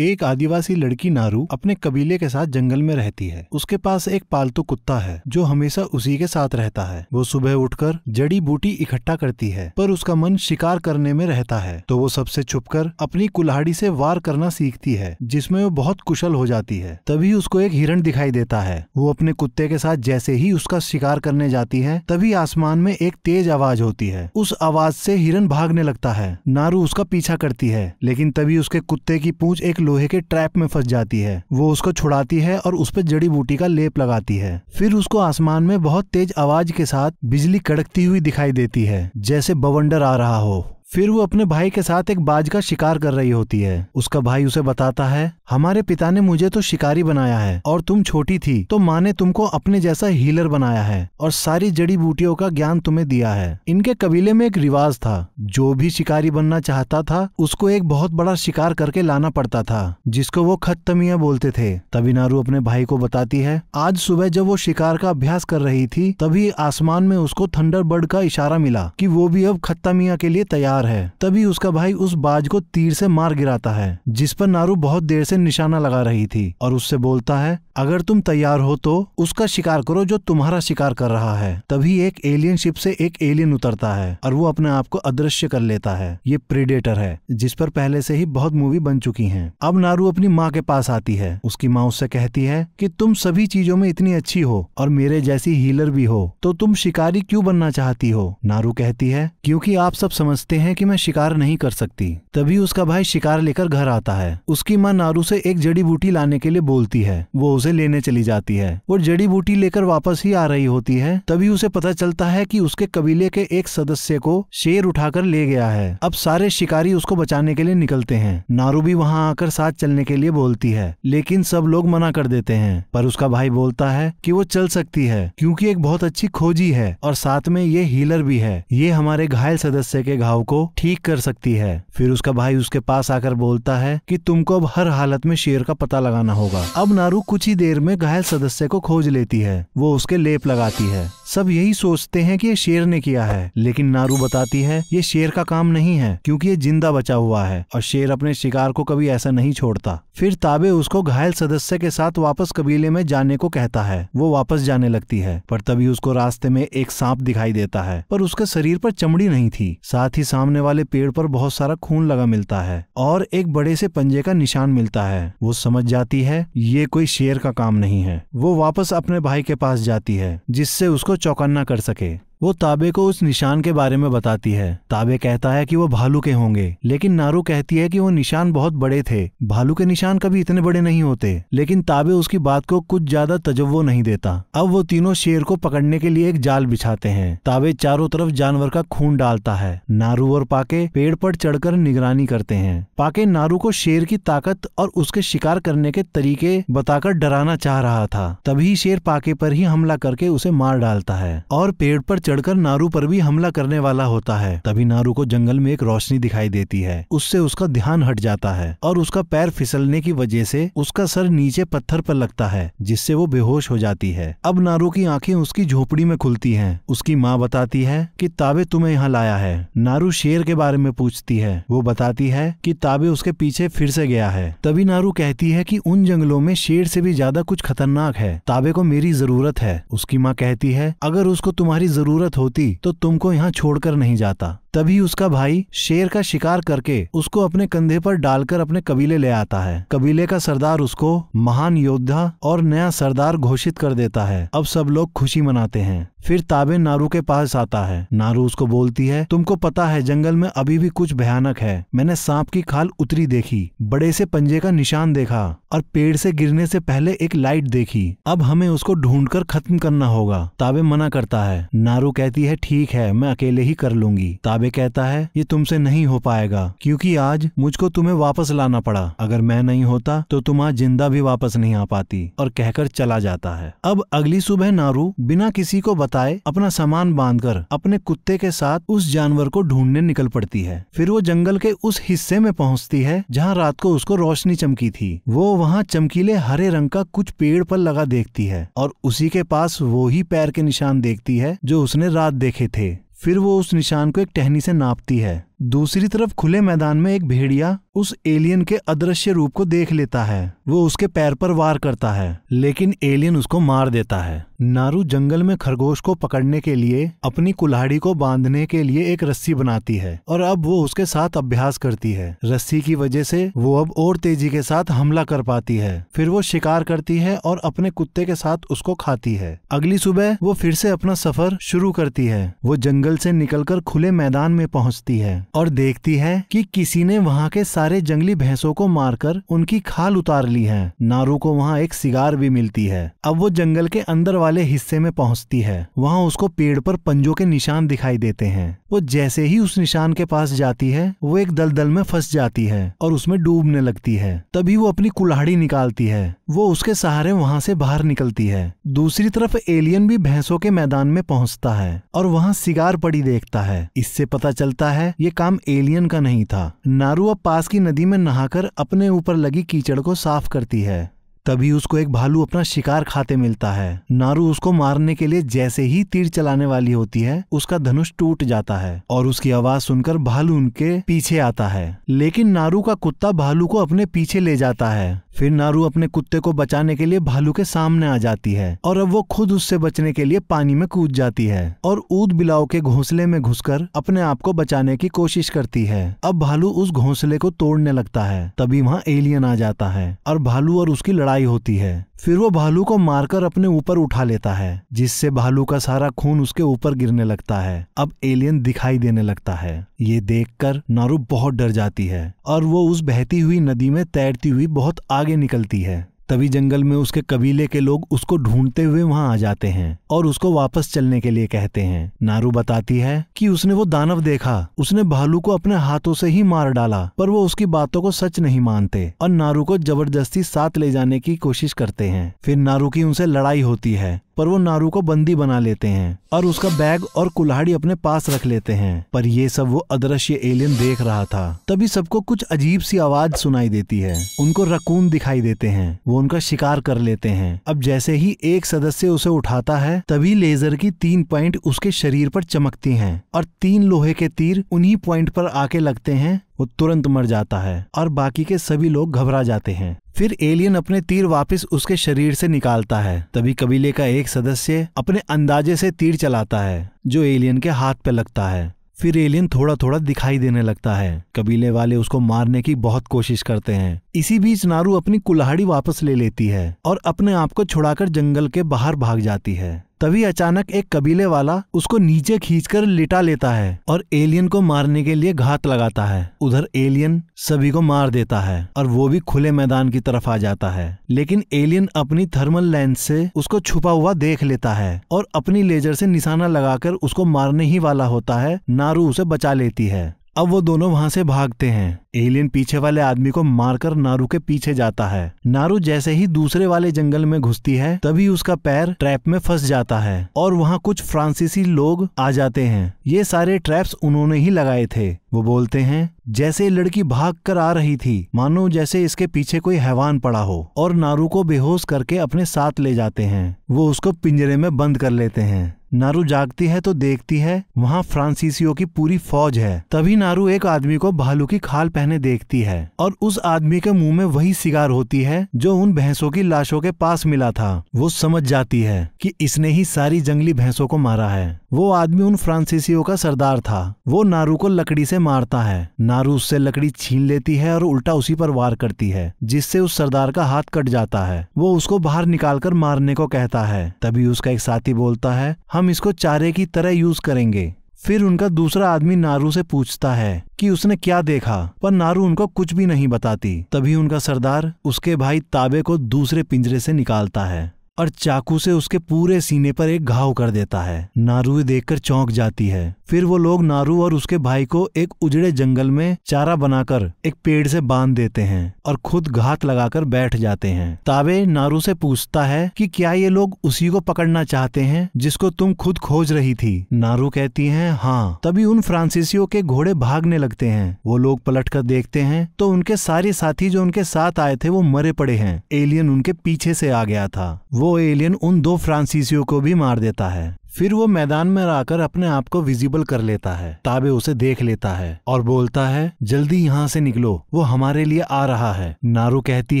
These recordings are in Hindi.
एक आदिवासी लड़की नारू अपने कबीले के साथ जंगल में रहती है उसके पास एक पालतू कुत्ता है जो हमेशा उसी के साथ रहता है वो सुबह उठकर जड़ी बूटी इकट्ठा करती है पर उसका मन शिकार करने में रहता है तो वो सबसे छुपकर अपनी कुल्हाड़ी से वार करना सीखती है जिसमें वो बहुत कुशल हो जाती है तभी उसको एक हिरण दिखाई देता है वो अपने कुत्ते के साथ जैसे ही उसका शिकार करने जाती है तभी आसमान में एक तेज आवाज होती है उस आवाज से हिरण भागने लगता है नारू उसका पीछा करती है लेकिन तभी उसके कुत्ते की पूंछ एक लोहे के ट्रैप में फंस जाती है वो उसको छुड़ाती है और उस पर जड़ी बूटी का लेप लगाती है फिर उसको आसमान में बहुत तेज आवाज के साथ बिजली कड़कती हुई दिखाई देती है जैसे बवंडर आ रहा हो फिर वो अपने भाई के साथ एक बाज का शिकार कर रही होती है उसका भाई उसे बताता है हमारे पिता ने मुझे तो शिकारी बनाया है और तुम छोटी थी तो माँ ने तुमको अपने जैसा हीलर बनाया है और सारी जड़ी बूटियों का ज्ञान तुम्हें दिया है इनके कबीले में एक रिवाज था जो भी शिकारी बनना चाहता था उसको एक बहुत बड़ा शिकार करके लाना पड़ता था जिसको वो खत्तमिया बोलते थे तभी नारू अपने भाई को बताती है आज सुबह जब वो शिकार का अभ्यास कर रही थी तभी आसमान में उसको थंडर का इशारा मिला की वो भी अब खत्तमिया के लिए तैयार तैयार है तभी उसका भाई उस बाज को तीर से मार गिराता है जिस पर नारू बहुत देर से निशाना लगा रही थी और उससे बोलता है अगर तुम तैयार हो तो उसका शिकार करो जो तुम्हारा शिकार कर रहा है तभी एक एलियन शिप से एक एलियन उतरता है और वो अपने आप को अदृश्य कर लेता है ये प्रीडेटर है जिस पर पहले से ही बहुत मूवी बन चुकी हैं। अब नारू अपनी माँ के पास आती है उसकी माँ उससे कहती है कि तुम सभी चीजों में इतनी अच्छी हो और मेरे जैसी हीलर भी हो तो तुम शिकारी क्यों बनना चाहती हो नारू कहती है क्योंकि आप सब समझते हैं है कि मैं शिकार नहीं कर सकती तभी उसका भाई शिकार लेकर घर आता है उसकी माँ नारू से एक जड़ी बूटी लाने के लिए बोलती है वो उसे लेने चली जाती है वो जड़ी बूटी लेकर वापस ही आ रही होती है तभी उसे पता चलता है की उसके कबीले के एक सदस्य को शेर उठाकर ले गया है अब सारे शिकारी उसको बचाने के लिए निकलते हैं नारू भी वहाँ आकर साथ चलने के लिए बोलती है लेकिन सब लोग मना कर देते हैं पर उसका भाई बोलता है कि वो चल सकती है क्योंकि एक बहुत अच्छी खोजी है और साथ में ये हीलर भी है ये हमारे घायल सदस्य के घाव को ठीक कर सकती है फिर उसका भाई उसके पास आकर बोलता है कि तुमको अब हर हालत में शेर का पता लगाना होगा अब नारू कुछ ही देर में घायल सदस्य को खोज लेती है वो उसके लेप लगाती है सब यही सोचते हैं कि ये शेर ने किया है लेकिन नारू बताती है ये शेर का काम नहीं है क्योंकि ये जिंदा बचा हुआ है और शेर अपने शिकार को कभी ऐसा नहीं छोड़ता फिर ताबे उसको घायल सदस्य के साथ वापस कबीले में जाने को कहता है वो वापस जाने लगती है पर तभी उसको रास्ते में एक सांप दिखाई देता है पर उसके शरीर पर चमड़ी नहीं थी साथ ही सांप सामने वाले पेड़ पर बहुत सारा खून लगा मिलता है और एक बड़े से पंजे का निशान मिलता है वो समझ जाती है ये कोई शेर का काम नहीं है वो वापस अपने भाई के पास जाती है जिससे उसको चौकन्ना कर सके वो ताबे को उस निशान के बारे में बताती है ताबे कहता है कि वो भालू के होंगे लेकिन नारू कहती है कि वो निशान बहुत बड़े थे भालू के निशान कभी इतने बड़े नहीं होते लेकिन ताबे उसकी बात को कुछ ज्यादा तजवो नहीं देता अब वो तीनों शेर को पकड़ने के लिए एक जाल बिछाते हैं ताबे चारों तरफ जानवर का खून डालता है नारू और पाके पेड़ पर चढ़कर निगरानी करते हैं पाके नारू को शेर की ताकत और उसके शिकार करने के तरीके बताकर डराना चाह रहा था तभी शेर पाके पर ही हमला करके उसे मार डालता है और पेड़ पर चढ़कर नारू पर भी हमला करने वाला होता है तभी नारू को जंगल में एक रोशनी दिखाई देती है उससे उसका ध्यान हट जाता है और उसका पैर फिसलने की वजह से उसका सर नीचे पत्थर पर लगता है जिससे वो बेहोश हो जाती है अब नारू की आंखें उसकी झोपड़ी में खुलती हैं उसकी माँ बताती है कि ताबे तुम्हें यहाँ लाया है नारू शेर के बारे में पूछती है वो बताती है कि ताबे उसके पीछे फिर से गया है तभी नारू कहती है कि उन जंगलों में शेर से भी ज्यादा कुछ खतरनाक है ताबे को मेरी जरूरत है उसकी माँ कहती है अगर उसको तुम्हारी जरूरत जरूरत होती तो तुमको यहाँ छोड़कर नहीं जाता तभी उसका भाई शेर का शिकार करके उसको अपने कंधे पर डालकर अपने कबीले ले आता है कबीले का सरदार उसको महान योद्धा और नया सरदार घोषित कर देता है अब सब लोग खुशी मनाते हैं फिर ताबे नारू के पास आता है नारू उसको बोलती है तुमको पता है जंगल में अभी भी कुछ भयानक है मैंने सांप की खाल उतरी देखी बड़े से पंजे का निशान देखा और पेड़ से गिरने से पहले एक लाइट देखी अब हमें उसको ढूंढकर खत्म करना होगा ताबे मना करता है नारू कहती है ठीक है मैं अकेले ही कर लूंगी ताबे आबे कहता है ये तुमसे नहीं हो पाएगा क्योंकि आज मुझको तुम्हें वापस लाना पड़ा अगर मैं नहीं होता तो तुम आज जिंदा भी वापस नहीं आ पाती और कहकर चला जाता है अब अगली सुबह नारू बिना किसी को बताए अपना सामान बांधकर अपने कुत्ते के साथ उस जानवर को ढूंढने निकल पड़ती है फिर वो जंगल के उस हिस्से में पहुंचती है जहाँ रात को उसको रोशनी चमकी थी वो वहाँ चमकीले हरे रंग का कुछ पेड़ पर लगा देखती है और उसी के पास वो ही पैर के निशान देखती है जो उसने रात देखे थे फिर वो उस निशान को एक टहनी से नापती है दूसरी तरफ खुले मैदान में एक भेड़िया उस एलियन के अदृश्य रूप को देख लेता है वो उसके पैर पर वार करता है लेकिन एलियन उसको मार देता है नारू जंगल में खरगोश को पकड़ने के लिए अपनी कुल्हाड़ी को बांधने के लिए एक रस्सी बनाती है और अब वो उसके साथ अभ्यास करती है रस्सी की वजह से वो अब और तेजी के साथ हमला कर पाती है फिर वो शिकार करती है और अपने कुत्ते के साथ उसको खाती है अगली सुबह वो फिर से अपना सफर शुरू करती है वो जंगल से निकलकर खुले मैदान में पहुंचती है और देखती है कि किसी ने वहाँ के सारे जंगली भैंसों को मारकर उनकी खाल उतार ली है नारू को वहाँ एक सिगार भी मिलती है अब वो जंगल के अंदर वाले हिस्से में पहुँचती है वहाँ उसको पेड़ पर पंजों के निशान दिखाई देते हैं वो जैसे ही उस निशान के पास जाती है वो एक दलदल में फंस जाती है और उसमें डूबने लगती है तभी वो अपनी कुल्हाड़ी निकालती है वो उसके सहारे वहां से बाहर निकलती है दूसरी तरफ एलियन भी भैंसों के मैदान में पहुंचता है और वहाँ सिगार पड़ी देखता है इससे पता चलता है ये काम एलियन का नहीं था नारू अब पास की नदी में नहाकर अपने ऊपर लगी कीचड़ को साफ करती है तभी उसको एक भालू अपना शिकार खाते मिलता है नारू उसको मारने के लिए जैसे ही तीर चलाने वाली होती है उसका धनुष टूट जाता है और उसकी आवाज सुनकर भालू उनके पीछे आता है लेकिन नारू का कुत्ता भालू को अपने पीछे ले जाता है फिर नारू अपने कुत्ते को बचाने के लिए भालू के सामने आ जाती है और अब वो खुद उससे बचने के लिए पानी में कूद जाती है और ऊद बिलाव के घोंसले में घुसकर अपने आप को बचाने की कोशिश करती है अब भालू उस घोंसले को तोड़ने लगता है तभी वहाँ एलियन आ जाता है और भालू और उसकी लड़ाई होती है फिर वो भालू को मारकर अपने ऊपर उठा लेता है जिससे भालू का सारा खून उसके ऊपर गिरने लगता है अब एलियन दिखाई देने लगता है ये देखकर नारू बहुत डर जाती है और वो उस बहती हुई नदी में तैरती हुई बहुत आगे आगे निकलती है तभी जंगल में उसके कबीले के लोग उसको ढूंढते हुए वहां आ जाते हैं और उसको वापस चलने के लिए कहते हैं नारू बताती है कि उसने वो दानव देखा उसने भालू को अपने हाथों से ही मार डाला पर वो उसकी बातों को सच नहीं मानते और नारू को जबरदस्ती साथ ले जाने की कोशिश करते हैं फिर नारू की उनसे लड़ाई होती है पर वो नारू को बंदी बना लेते हैं और उसका बैग और कुल्हाड़ी अपने पास रख लेते हैं पर ये सब वो अदृश्य एलियन देख रहा था तभी सबको कुछ अजीब सी आवाज सुनाई देती है उनको रकून दिखाई देते हैं वो उनका शिकार कर लेते हैं अब जैसे ही एक सदस्य उसे उठाता है तभी लेजर की तीन पॉइंट उसके शरीर पर चमकती हैं और तीन लोहे के तीर उन्हीं पॉइंट पर आके लगते हैं वो तुरंत मर जाता है और बाकी के सभी लोग घबरा जाते हैं फिर एलियन अपने तीर वापस उसके शरीर से निकालता है तभी कबीले का एक सदस्य अपने अंदाजे से तीर चलाता है जो एलियन के हाथ पे लगता है फिर एलियन थोड़ा थोड़ा दिखाई देने लगता है कबीले वाले उसको मारने की बहुत कोशिश करते हैं इसी बीच नारू अपनी कुल्हाड़ी वापस ले लेती है और अपने आप को छुड़ाकर जंगल के बाहर भाग जाती है तभी अचानक एक कबीले वाला उसको नीचे खींचकर लिटा लेता है और एलियन को मारने के लिए घात लगाता है उधर एलियन सभी को मार देता है और वो भी खुले मैदान की तरफ आ जाता है लेकिन एलियन अपनी थर्मल लेंस से उसको छुपा हुआ देख लेता है और अपनी लेजर से निशाना लगाकर उसको मारने ही वाला होता है नारू उसे बचा लेती है अब वो दोनों वहां से भागते हैं एलियन पीछे वाले आदमी को मारकर नारू के पीछे जाता है नारू जैसे ही दूसरे वाले जंगल में घुसती है तभी उसका पैर ट्रैप में फंस जाता है और वहाँ कुछ फ्रांसीसी लोग आ जाते हैं ये सारे ट्रैप्स उन्होंने ही लगाए थे वो बोलते हैं जैसे लड़की भाग कर आ रही थी मानो जैसे इसके पीछे कोई हैवान पड़ा हो और नारू को बेहोश करके अपने साथ ले जाते हैं वो उसको पिंजरे में बंद कर लेते हैं नारू जागती है तो देखती है वहाँ फ्रांसीसियों की पूरी फौज है तभी नारू एक आदमी को भालू की खाल पहने देखती है और उस आदमी के मुंह में वही सिगार होती है जो उन भैंसों की लाशों के पास मिला था वो समझ जाती है कि इसने ही सारी जंगली भैंसों को मारा है वो आदमी उन फ्रांसीसियों का सरदार था वो नारू को लकड़ी से मारता है नारू उससे लकड़ी छीन लेती है और उल्टा उसी पर वार करती है जिससे उस सरदार का हाथ कट जाता है वो उसको बाहर निकालकर मारने को कहता है तभी उसका एक साथी बोलता है हम इसको चारे की तरह यूज करेंगे फिर उनका दूसरा आदमी नारू से पूछता है कि उसने क्या देखा पर नारू उनको कुछ भी नहीं बताती तभी उनका सरदार उसके भाई ताबे को दूसरे पिंजरे से निकालता है और चाकू से उसके पूरे सीने पर एक घाव कर देता है नारू देखकर चौंक जाती है फिर वो लोग नारू और उसके भाई को एक उजड़े जंगल में चारा बनाकर एक पेड़ से बांध देते हैं और खुद घात लगाकर बैठ जाते हैं ताबे नारू से पूछता है कि क्या ये लोग उसी को पकड़ना चाहते हैं जिसको तुम खुद खोज रही थी नारू कहती है हाँ तभी उन फ्रांसीसियों के घोड़े भागने लगते हैं वो लोग पलट कर देखते हैं तो उनके सारे साथी जो उनके साथ आए थे वो मरे पड़े हैं एलियन उनके पीछे से आ गया था वो एलियन उन दो फ्रांसीसियों को भी मार देता है फिर वो मैदान में आकर अपने आप को विजिबल कर लेता है ताबे उसे देख लेता है और बोलता है जल्दी यहाँ से निकलो वो हमारे लिए आ रहा है नारू कहती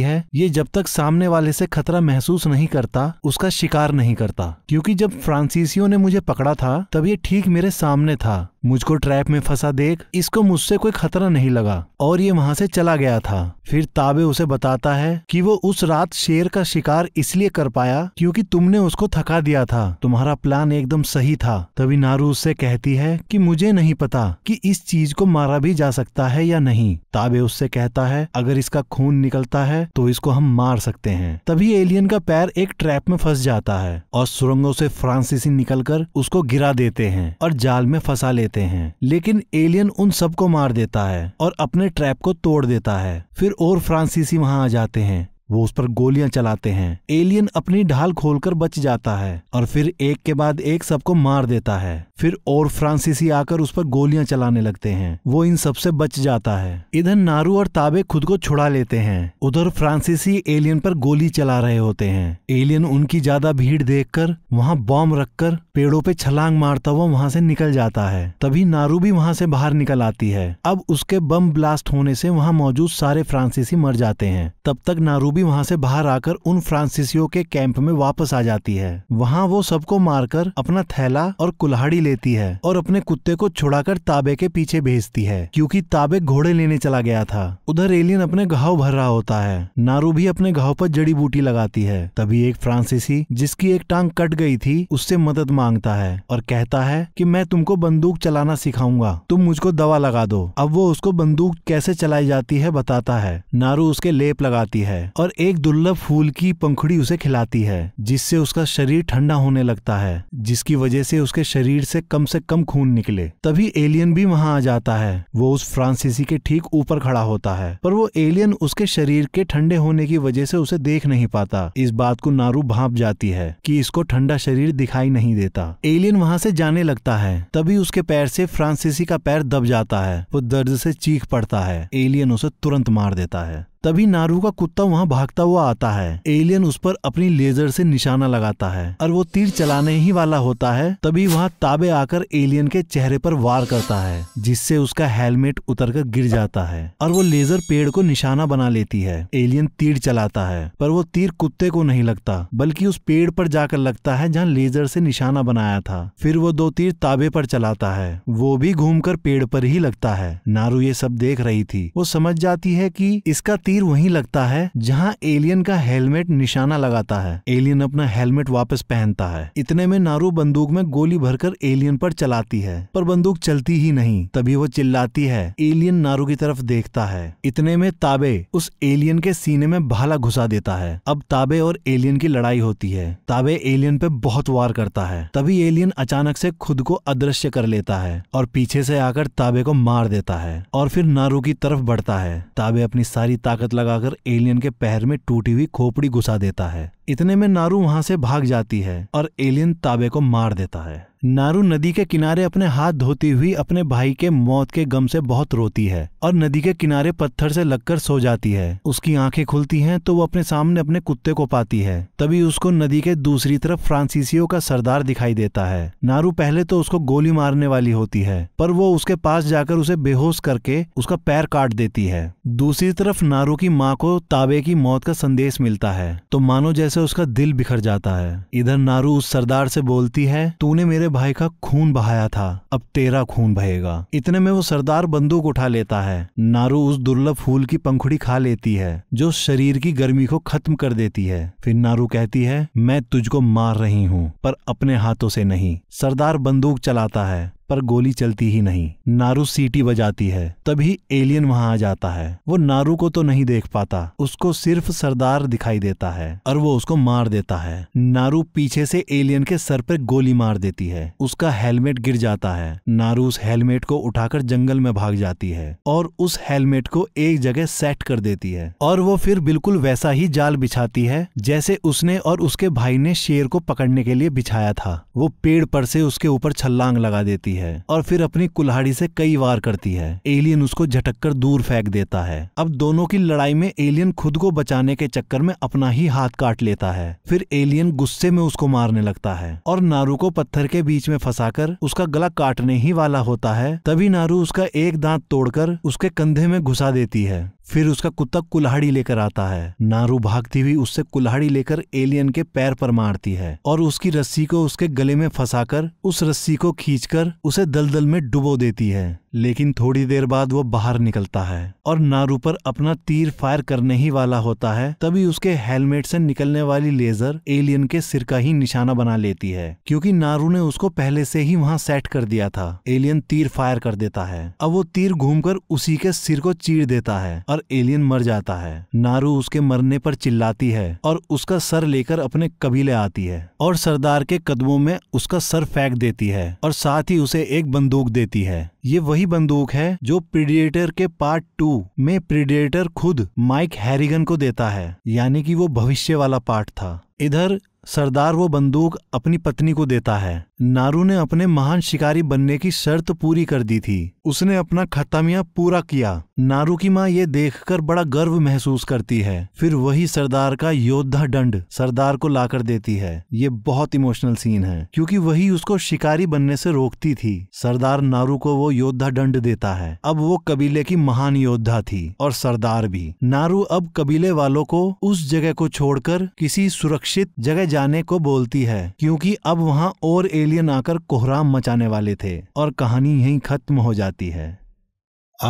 है ये जब तक सामने वाले से खतरा महसूस नहीं करता उसका शिकार नहीं करता क्योंकि जब फ्रांसीसियों ने मुझे पकड़ा था तब ये ठीक मेरे सामने था मुझको ट्रैप में फंसा देख इसको मुझसे कोई खतरा नहीं लगा और ये वहां से चला गया था फिर ताबे उसे बताता है कि वो उस रात शेर का शिकार इसलिए कर पाया क्योंकि तुमने उसको थका दिया था तुम्हारा प्लान एकदम सही था तभी नारू उससे कहती है कि मुझे नहीं पता कि इस चीज को मारा भी जा सकता है या नहीं ताबे उससे कहता है अगर इसका खून निकलता है तो इसको हम मार सकते हैं तभी एलियन का पैर एक ट्रैप में फंस जाता है और सुरंगों से फ्रांसीसी निकलकर उसको गिरा देते हैं और जाल में फंसा लेते लेते हैं लेकिन एलियन उन सबको मार देता है और अपने ट्रैप को तोड़ देता है फिर और फ्रांसीसी वहां आ जाते हैं वो उस पर गोलियां चलाते हैं एलियन अपनी ढाल खोलकर बच जाता है और फिर एक के बाद एक सबको मार देता है फिर और फ्रांसीसी आकर उस पर गोलियां चलाने लगते हैं वो इन सबसे बच जाता है इधर नारू और ताबे खुद को छुड़ा लेते हैं उधर फ्रांसीसी एलियन पर गोली चला रहे होते हैं एलियन उनकी ज्यादा भीड़ देख कर वहाँ बॉम्ब रखकर पेड़ों पे छलांग मारता हुआ वहाँ से निकल जाता है तभी नारू भी वहाँ से बाहर निकल आती है अब उसके बम ब्लास्ट होने से वहाँ मौजूद सारे फ्रांसीसी मर जाते हैं तब तक नारू भी वहां से बाहर आकर उन फ्रांसिसियो के कैंप में वापस आ जाती है वहां वो सबको मारकर अपना थैला और कुल्हाड़ी लेती है और अपने कुत्ते को छुड़ाकर ताबे के पीछे भेजती है क्योंकि ताबे घोड़े लेने चला गया था उधर एलियन अपने घाव भर रहा होता है नारू भी अपने घाव पर जड़ी बूटी लगाती है तभी एक फ्रांसिसी जिसकी एक टांग कट गई थी उससे मदद मांगता है और कहता है कि मैं तुमको बंदूक चलाना सिखाऊंगा तुम मुझको दवा लगा दो अब वो उसको बंदूक कैसे चलाई जाती है बताता है नारू उसके लेप लगाती है और और एक दुर्लभ फूल की पंखुड़ी उसे खिलाती है जिससे उसका शरीर ठंडा होने लगता है जिसकी वजह से उसके शरीर से कम से कम खून निकले तभी एलियन भी वहां आ जाता है वो उस फ्रांसीसी के ठीक ऊपर खड़ा होता है पर वो एलियन उसके शरीर के ठंडे होने की वजह से उसे देख नहीं पाता इस बात को नारू भाप जाती है कि इसको ठंडा शरीर दिखाई नहीं देता एलियन वहां से जाने लगता है तभी उसके पैर से फ्रांसीसी का पैर दब जाता है वो दर्द से चीख पड़ता है एलियन उसे तुरंत मार देता है तभी नारू का कुत्ता वहाँ भागता हुआ आता है एलियन उस पर अपनी लेजर से निशाना लगाता है और वो तीर चलाने ही वाला होता है तभी वहाँ ताबे आकर एलियन के चेहरे पर वार करता है जिससे उसका हेलमेट उतर कर गिर जाता है और वो लेजर पेड़ को निशाना बना लेती है एलियन तीर चलाता है पर वो तीर कुत्ते को नहीं लगता बल्कि उस पेड़ पर जाकर लगता है जहाँ लेजर से निशाना बनाया था फिर वो दो तीर ताबे पर चलाता है वो भी कर पेड़ पर ही लगता है नारू ये सब देख रही थी वो समझ जाती है की इसका तीर वहीं लगता है जहां एलियन का हेलमेट निशाना लगाता है एलियन अपना हेलमेट वापस पहनता है इतने में नारू बंदूक में गोली भरकर एलियन पर चलाती है पर बंदूक चलती ही नहीं तभी वो चिल्लाती है एलियन नारू की तरफ देखता है इतने में ताबे उस एलियन के सीने में भाला घुसा देता है अब ताबे और एलियन की लड़ाई होती है ताबे एलियन पे बहुत वार करता है तभी एलियन अचानक से खुद को अदृश्य कर लेता है और पीछे से आकर ताबे को मार देता है और फिर नारू की तरफ बढ़ता है ताबे अपनी सारी ताकत ताकत लगाकर एलियन के पैर में टूटी हुई खोपड़ी घुसा देता है इतने में नारू वहां से भाग जाती है और एलियन ताबे को मार देता है नारू नदी के किनारे अपने हाथ धोती हुई अपने भाई के मौत के गम से बहुत रोती है और नदी के किनारे पत्थर से लगकर सो जाती है उसकी आंखें खुलती हैं तो वो अपने सामने अपने कुत्ते को पाती है तभी उसको नदी के दूसरी तरफ फ्रांसीसियो का सरदार दिखाई देता है नारू पहले तो उसको गोली मारने वाली होती है पर वो उसके पास जाकर उसे बेहोश करके उसका पैर काट देती है दूसरी तरफ नारू की माँ को ताबे की मौत का संदेश मिलता है तो मानो जैसे से उसका दिल बिखर जाता है इधर नारू उस सरदार से बोलती है तूने मेरे भाई का खून बहाया था अब तेरा खून बहेगा इतने में वो सरदार बंदूक उठा लेता है नारू उस दुर्लभ फूल की पंखुड़ी खा लेती है जो शरीर की गर्मी को खत्म कर देती है फिर नारू कहती है मैं तुझको मार रही हूँ पर अपने हाथों से नहीं सरदार बंदूक चलाता है पर गोली चलती ही नहीं नारू सीटी बजाती है तभी एलियन वहां आ जाता है वो नारू को तो नहीं देख पाता उसको सिर्फ सरदार दिखाई देता है और वो उसको मार देता है नारू पीछे से एलियन के सर पर गोली मार देती है उसका हेलमेट गिर जाता है नारू उस हेलमेट को उठाकर जंगल में भाग जाती है और उस हेलमेट को एक जगह सेट कर देती है और वो फिर बिल्कुल वैसा ही जाल बिछाती है जैसे उसने और उसके भाई ने शेर को पकड़ने के लिए बिछाया था वो पेड़ पर से उसके ऊपर छलांग लगा देती है है और फिर अपनी कुल्हाड़ी से कई वार करती है एलियन उसको झटक कर दूर फेंक देता है अब दोनों की लड़ाई में एलियन खुद को बचाने के चक्कर में अपना ही हाथ काट लेता है फिर एलियन गुस्से में उसको मारने लगता है और नारू को पत्थर के बीच में कर उसका गला काटने ही वाला होता है तभी नारू उसका एक दांत तोड़कर उसके कंधे में घुसा देती है फिर उसका कुत्ता कुल्हाड़ी लेकर आता है नारू भागती हुई उससे कुल्हाड़ी लेकर एलियन के पैर पर मारती है और उसकी रस्सी को उसके गले में फंसाकर उस रस्सी को खींचकर उसे दलदल में डुबो देती है लेकिन थोड़ी देर बाद वो बाहर निकलता है और नारू पर अपना तीर फायर करने ही वाला होता है तभी उसके हेलमेट से निकलने वाली लेजर एलियन के सिर का ही निशाना बना लेती है क्योंकि नारू ने उसको पहले से ही वहाँ सेट कर दिया था एलियन तीर फायर कर देता है अब वो तीर घूमकर उसी के सिर को चीर देता है और एलियन मर जाता है नारू उसके मरने पर चिल्लाती है और उसका सर लेकर अपने कबीले आती है और सरदार के कदमों में उसका सर फेंक देती है और साथ ही उसे एक बंदूक देती है ये वही बंदूक है जो प्रीडिएटर के पार्ट टू में प्रीडिएटर खुद माइक हैरिगन को देता है यानी कि वो भविष्य वाला पार्ट था इधर सरदार वो बंदूक अपनी पत्नी को देता है नारू ने अपने महान शिकारी बनने की शर्त पूरी कर दी थी उसने अपना खतामिया पूरा किया नारू की माँ ये देखकर बड़ा गर्व महसूस करती है फिर वही सरदार का योद्धा दंड सरदार को लाकर देती है ये बहुत इमोशनल सीन है क्योंकि वही उसको शिकारी बनने से रोकती थी सरदार नारू को वो योद्धा दंड देता है अब वो कबीले की महान योद्धा थी और सरदार भी नारू अब कबीले वालों को उस जगह को छोड़कर किसी सुरक्षित जगह जाने को बोलती है क्योंकि अब वहां और एलियन आकर कोहराम मचाने वाले थे और कहानी यहीं खत्म हो जाती है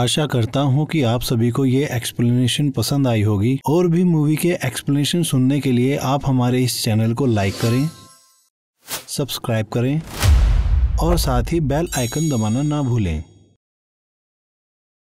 आशा करता हूं कि आप सभी को ये एक्सप्लेनेशन पसंद आई होगी और भी मूवी के एक्सप्लेनेशन सुनने के लिए आप हमारे इस चैनल को लाइक करें सब्सक्राइब करें और साथ ही बेल आइकन दबाना ना भूलें